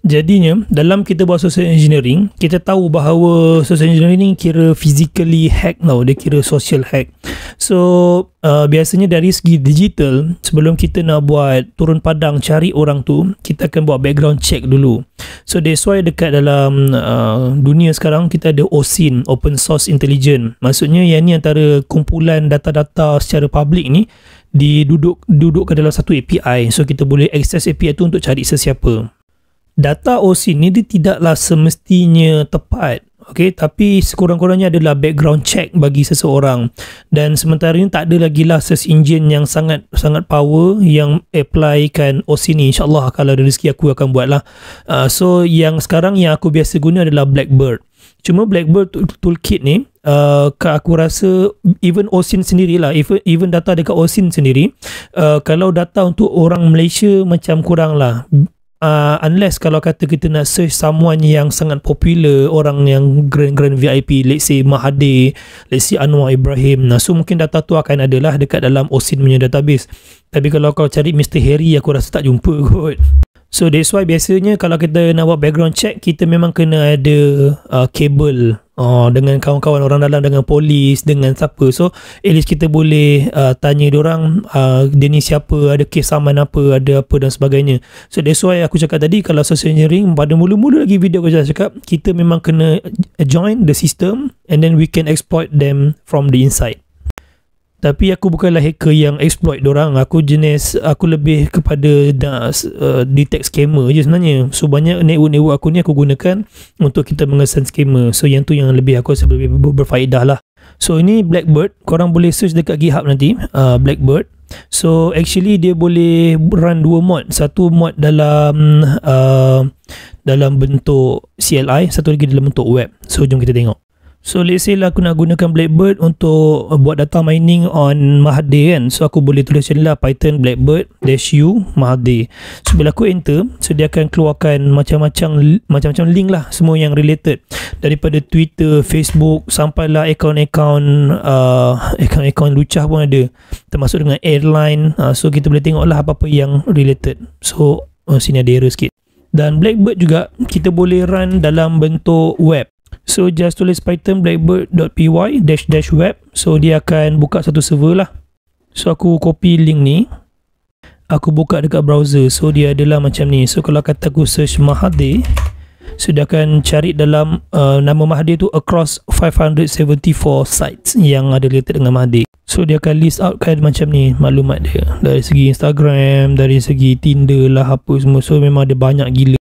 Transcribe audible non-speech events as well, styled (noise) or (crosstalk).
Jadinya dalam kita buat social engineering Kita tahu bahawa social engineering ni kira physically hack tau Dia kira social hack So uh, biasanya dari segi digital Sebelum kita nak buat turun padang cari orang tu Kita akan buat background check dulu So that's why dekat dalam uh, dunia sekarang Kita ada OSIN, Open Source intelligence. Maksudnya yang ni antara kumpulan data-data secara public ni diduduk duduk ke dalam satu API so kita boleh access API tu untuk cari sesiapa data OSINT ni dia tidaklah semestinya tepat Okay, tapi sekurang-kurangnya adalah background check bagi seseorang dan sementara ini tak ada lagi lah search engine yang sangat sangat power yang applykan OSIN ni insyaAllah kalau ada rezeki aku akan buat lah uh, ah, so yang sekarang yang aku biasa guna adalah Blackbird cuma Blackbird toolkit ni uh, aku rasa even OSIN sendirilah even, even data dekat OSIN sendiri uh, kalau data untuk orang Malaysia macam kurang lah uh, unless kalau kata kita nak search someone yang sangat popular orang yang grand-grand VIP let's say Mahathir let's say Anwar Ibrahim nah, so mungkin data tu akan adalah dekat dalam OSIN punya database tapi kalau kau cari Mr. Harry aku rasa tak jumpa (laughs) kot So that's why biasanya kalau kita nak buat background check kita memang kena ada uh, cable Oh dengan kawan-kawan orang dalam dengan polis dengan siapa so at least kita boleh uh, tanya dia orang uh, dia ni siapa ada kes saman apa ada apa dan sebagainya so that's why aku cakap tadi kalau social engineering pada mula-mula lagi video aku cakap kita memang kena join the system and then we can exploit them from the inside tapi aku bukanlah hacker yang exploit orang aku jenis aku lebih kepada uh, detect scammer je sebenarnya so banyak network-network aku ni aku gunakan untuk kita mengesan scammer so yang tu yang lebih aku rasa lebih berfaedah lah so ini blackbird korang boleh search dekat github nanti uh, blackbird so actually dia boleh run dua mod satu mod dalam uh, dalam bentuk CLI satu lagi dalam bentuk web so jom kita tengok So let's say lah aku nak gunakan Blackbird untuk uh, buat data mining on Mahathir kan. So aku boleh tulis macam ni lah Python Blackbird-U dash Mahathir. So bila aku enter, so dia akan keluarkan macam-macam macam-macam link lah semua yang related. Daripada Twitter, Facebook, sampailah akaun-akaun uh, akaun-akaun lucah pun ada. Termasuk dengan airline. Uh, so kita boleh tengok lah apa-apa yang related. So oh, sini ada error sikit. Dan Blackbird juga kita boleh run dalam bentuk web. So just tulis python blackbird.py dash dash web So dia akan buka satu server lah So aku copy link ni Aku buka dekat browser So dia adalah macam ni So kalau kata aku search Mahathir So dia akan cari dalam uh, nama Mahathir tu Across 574 sites yang ada related dengan Mahathir So dia akan list out kan macam ni maklumat dia Dari segi Instagram, dari segi Tinder lah apa semua So memang ada banyak gila